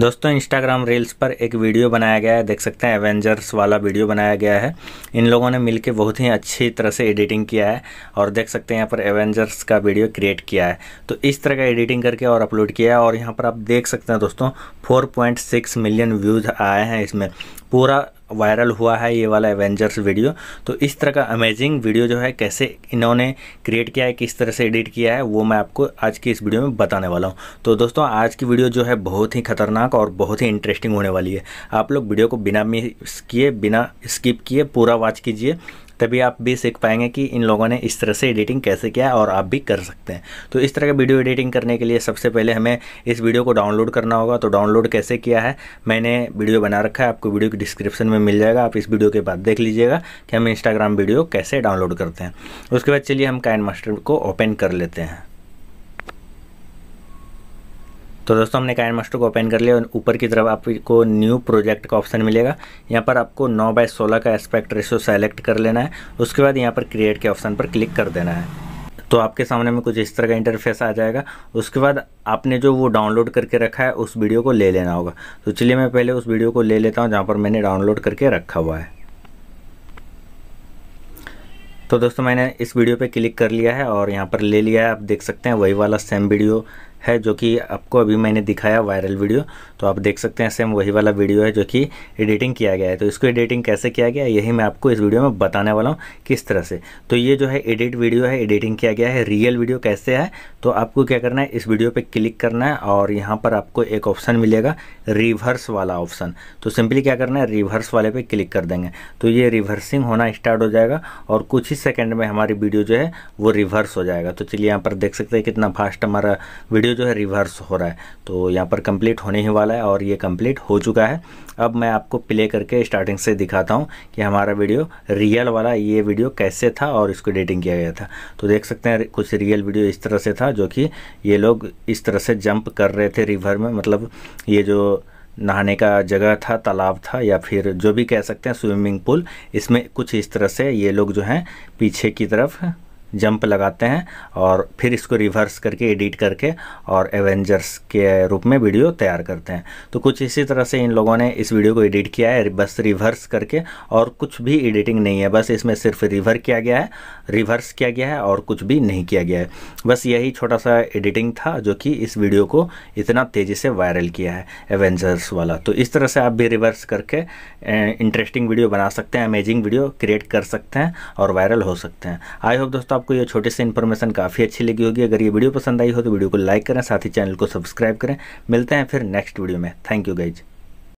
दोस्तों Instagram reels पर एक वीडियो बनाया गया है देख सकते हैं एवेंजर्स वाला वीडियो बनाया गया है इन लोगों ने मिलकर बहुत ही अच्छी तरह से एडिटिंग किया है और देख सकते हैं यहाँ पर एवेंजर्स का वीडियो क्रिएट किया है तो इस तरह का एडिटिंग करके और अपलोड किया है और यहाँ पर आप देख सकते हैं दोस्तों 4.6 मिलियन व्यूज़ आए हैं इसमें पूरा वायरल हुआ है ये वाला एवेंजर्स वीडियो तो इस तरह का अमेजिंग वीडियो जो है कैसे इन्होंने क्रिएट किया है किस तरह से एडिट किया है वो मैं आपको आज की इस वीडियो में बताने वाला हूँ तो दोस्तों आज की वीडियो जो है बहुत ही खतरनाक और बहुत ही इंटरेस्टिंग होने वाली है आप लोग वीडियो को बिना मिस किए बिना स्किप किए पूरा वॉच कीजिए तभी आप भी सीख पाएंगे कि इन लोगों ने इस तरह से एडिटिंग कैसे किया और आप भी कर सकते हैं तो इस तरह का वीडियो एडिटिंग करने के लिए सबसे पहले हमें इस वीडियो को डाउनलोड करना होगा तो डाउनलोड कैसे किया है मैंने वीडियो बना रखा है आपको वीडियो की डिस्क्रिप्शन में मिल जाएगा आप इस वीडियो के बाद देख लीजिएगा कि हम इंस्टाग्राम वीडियो कैसे डाउनलोड करते हैं उसके बाद चलिए हम काइन मास्टर को ओपन कर लेते हैं तो दोस्तों हमने कायन मास्टर को ओपन कर लिया और ऊपर की तरफ आपको न्यू प्रोजेक्ट का ऑप्शन मिलेगा यहाँ पर आपको 9 बाय 16 का एस्पेक्ट रेशो सेलेक्ट कर लेना है उसके बाद यहाँ पर क्रिएट के ऑप्शन पर क्लिक कर देना है तो आपके सामने में कुछ इस तरह का इंटरफेस आ जाएगा उसके बाद आपने जो वो डाउनलोड करके रखा है उस वीडियो को ले लेना होगा तो चलिए मैं पहले उस वीडियो को ले लेता हूँ जहाँ पर मैंने डाउनलोड करके रखा हुआ है तो दोस्तों मैंने इस वीडियो पे क्लिक कर लिया है और यहाँ पर ले लिया है आप देख सकते हैं वही वाला सेम वीडियो है जो कि आपको अभी मैंने दिखाया वायरल वीडियो तो आप देख सकते हैं सेम वही वाला वीडियो है जो कि एडिटिंग किया गया है तो इसको एडिटिंग कैसे किया गया यही मैं आपको इस वीडियो में बताने वाला हूँ किस तरह से तो ये जो है एडिट वीडियो है एडिटिंग किया गया है रियल वीडियो कैसे है तो आपको क्या करना है इस वीडियो पर क्लिक करना है और यहाँ पर आपको एक ऑप्शन मिलेगा रिवर्स वाला ऑप्शन तो सिंपली क्या करना है रिवर्स वाले पर क्लिक कर देंगे तो ये रिवर्सिंग होना स्टार्ट हो जाएगा और कुछ ही सेकेंड में हमारी वीडियो जो है वो रिवर्स हो जाएगा तो चलिए यहाँ पर देख सकते हैं कितना फास्ट हमारा वीडियो जो है रिवर्स हो रहा है तो यहाँ पर कंप्लीट होने ही वाला है और ये कंप्लीट हो चुका है अब मैं आपको प्ले करके स्टार्टिंग से दिखाता हूँ कि हमारा वीडियो रियल वाला ये वीडियो कैसे था और इसको एडिटिंग किया गया था तो देख सकते हैं कुछ रियल वीडियो इस तरह से था जो कि ये लोग इस तरह से जंप कर रहे थे रिवर में मतलब ये जो नहाने का जगह था तालाब था या फिर जो भी कह सकते हैं स्विमिंग पूल इसमें कुछ इस तरह से ये लोग जो हैं पीछे की तरफ जंप लगाते हैं और फिर इसको रिवर्स करके एडिट करके और एवेंजर्स के रूप में वीडियो तैयार करते हैं तो कुछ इसी तरह से इन लोगों ने इस वीडियो को एडिट किया है बस रिवर्स करके और कुछ भी एडिटिंग नहीं है बस इसमें सिर्फ रिवर किया गया है रिवर्स किया गया है और कुछ भी नहीं किया गया है बस यही छोटा सा एडिटिंग था जो कि इस वीडियो को इतना तेज़ी से वायरल किया है एवेंजर्स वाला तो इस तरह से आप भी रिवर्स करके इंटरेस्टिंग वीडियो बना सकते हैं अमेजिंग वीडियो क्रिएट कर सकते हैं और वायरल हो सकते हैं आई होप दोस्तों आपको ये छोटे से इन्फॉर्मेशन काफ़ी अच्छी लगी होगी अगर ये वीडियो पसंद आई हो तो वीडियो को लाइक करें साथ ही चैनल को सब्सक्राइब करें मिलते हैं फिर नेक्स्ट वीडियो में थैंक यू गाइज